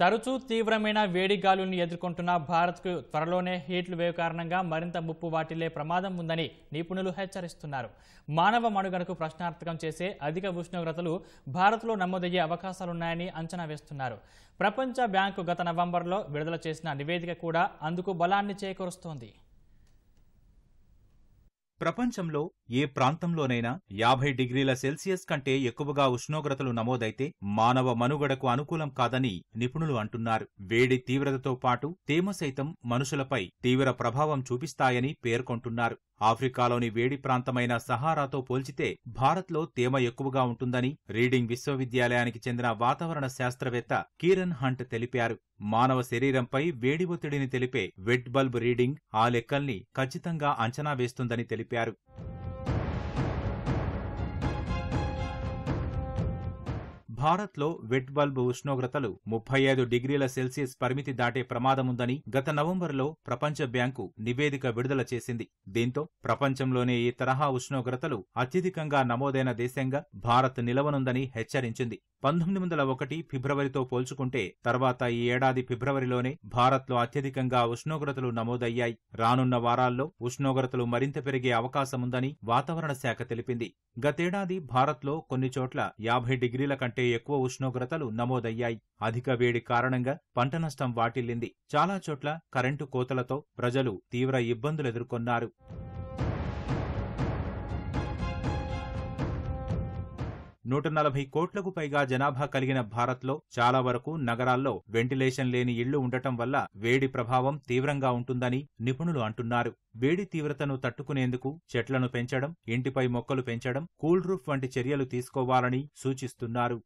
తరచూ తీవ్రమైన వేడి గాలుల్ని ఎదుర్కొంటున్న భారత్కు త్వరలోనే హీట్లు వేవ్ కారణంగా మరింత ముప్పు వాటిల్లే ప్రమాదం ఉందని నిపుణులు హెచ్చరిస్తున్నారు మానవ మనుగడకు ప్రశ్నార్థకం చేసే అధిక ఉష్ణోగ్రతలు భారత్లో నమోదయ్యే అవకాశాలున్నాయని అంచనా వేస్తున్నారు ప్రపంచ బ్యాంకు గత నవంబర్లో విడుదల చేసిన నివేదిక కూడా అందుకు బలాన్ని చేకూరుస్తోంది ప్రపంచంలో ఏ ప్రాంతంలోనైనా యాభై డిగ్రీల సెల్సియస్ కంటే ఎక్కువగా ఉష్ణోగ్రతలు నమోదైతే మానవ మనుగడకు అనుకూలం కాదని నిపుణులు అంటున్నారు వేడి తీవ్రతతో పాటు తేమ సైతం మనుషులపై తీవ్ర ప్రభావం చూపిస్తాయని పేర్కొంటున్నారు ఆఫ్రికాలోని వేడి ప్రాంతమైన సహారాతో పోల్చితే భారత్లో తేమ ఎక్కువగా ఉంటుందని రీడింగ్ విశ్వవిద్యాలయానికి చెందిన వాతావరణ శాస్త్రవేత్త కీరన్ హంట్ తెలిపారు మానవ శరీరంపై వేడి ఒత్తిడిని తెలిపే వెట్ బల్బ్ రీడింగ్ ఆ లెక్కల్ని ఖచ్చితంగా అంచనా వేస్తుందని తెలిపారు భారత్లో వెట్ బల్బ్ ఉష్ణోగ్రతలు ముప్పై ఐదు డిగ్రీల సెల్సియస్ పరిమితి దాటే ప్రమాదముందని గత నవంబర్లో ప్రపంచ బ్యాంకు నివేదిక విడుదల చేసింది దీంతో ప్రపంచంలోనే ఈ తరహా ఉష్ణోగ్రతలు అత్యధికంగా నమోదైన దేశంగా భారత్ నిలవనుందని హెచ్చరించింది పంతొమ్మిది వందల ఒకటి ఫిబ్రవరితో పోల్చుకుంటే తర్వాత ఈ ఏడాది ఫిబ్రవరిలోనే భారత్లో అత్యధికంగా ఉష్ణోగ్రతలు నమోదయ్యాయి రానున్న వారాల్లో ఉష్ణోగ్రతలు మరింత పెరిగే అవకాశముందని వాతావరణ శాఖ తెలిపింది గతేడాది భారత్లో కొన్ని చోట్ల యాభై డిగ్రీల కంటే ఎక్కువ ఉష్ణోగ్రతలు నమోదయ్యాయి అధిక వేడి కారణంగా పంట నష్టం వాటిల్లింది చాలా చోట్ల కరెంటు కోతలతో ప్రజలు తీవ్ర ఇబ్బందులు ఎదుర్కొన్నారు నూట నలభై కోట్లకు పైగా జనాభా కలిగిన భారత్లో చాలా వరకు నగరాల్లో వెంటిలేషన్ లేని ఇళ్లు ఉండటం వల్ల వేడి ప్రభావం తీవ్రంగా ఉంటుందని నిపుణులు అంటున్నారు వేడి తీవ్రతను తట్టుకునేందుకు చెట్లను పెంచడం ఇంటిపై మొక్కలు పెంచడం కూల్ రూఫ్ వంటి చర్యలు తీసుకోవాలని సూచిస్తున్నారు